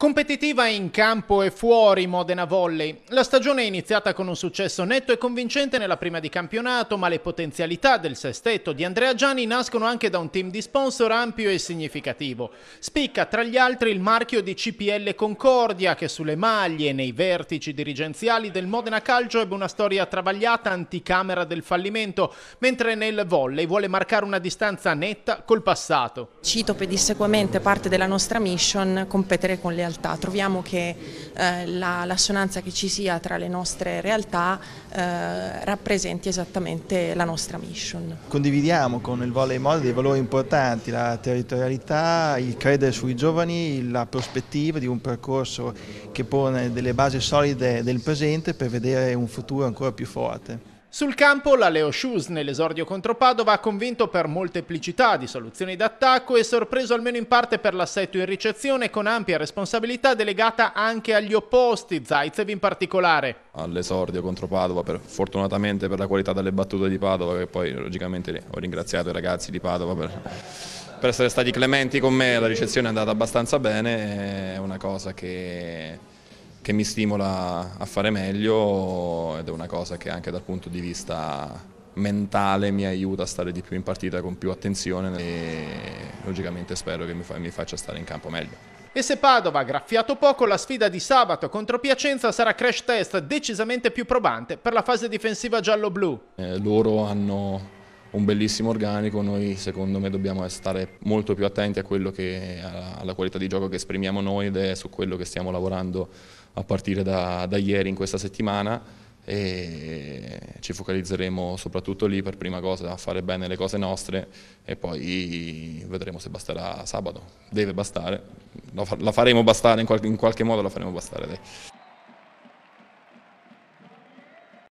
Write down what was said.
Competitiva in campo e fuori Modena Volley. La stagione è iniziata con un successo netto e convincente nella prima di campionato, ma le potenzialità del sestetto di Andrea Gianni nascono anche da un team di sponsor ampio e significativo. Spicca tra gli altri il marchio di CPL Concordia che sulle maglie e nei vertici dirigenziali del Modena Calcio ebbe una storia travagliata anticamera del fallimento, mentre nel volley vuole marcare una distanza netta col passato. Cito pedissequamente parte della nostra mission, competere con le altre realtà, troviamo che eh, la, l'assonanza che ci sia tra le nostre realtà eh, rappresenti esattamente la nostra mission. Condividiamo con il Voleibol dei valori importanti, la territorialità, il credere sui giovani, la prospettiva di un percorso che pone delle basi solide del presente per vedere un futuro ancora più forte. Sul campo la Leo Shoes nell'esordio contro Padova ha convinto per molteplicità di soluzioni d'attacco e sorpreso almeno in parte per l'assetto in ricezione con ampia responsabilità delegata anche agli opposti, Zaitsev in particolare. All'esordio contro Padova, per, fortunatamente per la qualità delle battute di Padova, che poi logicamente ho ringraziato i ragazzi di Padova per, per essere stati clementi con me, la ricezione è andata abbastanza bene, è una cosa che che mi stimola a fare meglio ed è una cosa che anche dal punto di vista mentale mi aiuta a stare di più in partita con più attenzione e logicamente spero che mi, fa, mi faccia stare in campo meglio. E se Padova ha graffiato poco, la sfida di sabato contro Piacenza sarà crash test decisamente più probante per la fase difensiva giallo-blu. Eh, loro hanno un bellissimo organico, noi secondo me dobbiamo stare molto più attenti che, alla qualità di gioco che esprimiamo noi ed è su quello che stiamo lavorando a partire da, da ieri in questa settimana e ci focalizzeremo soprattutto lì per prima cosa a fare bene le cose nostre e poi vedremo se basterà sabato, deve bastare, la faremo bastare in qualche, in qualche modo, la faremo bastare. Dai.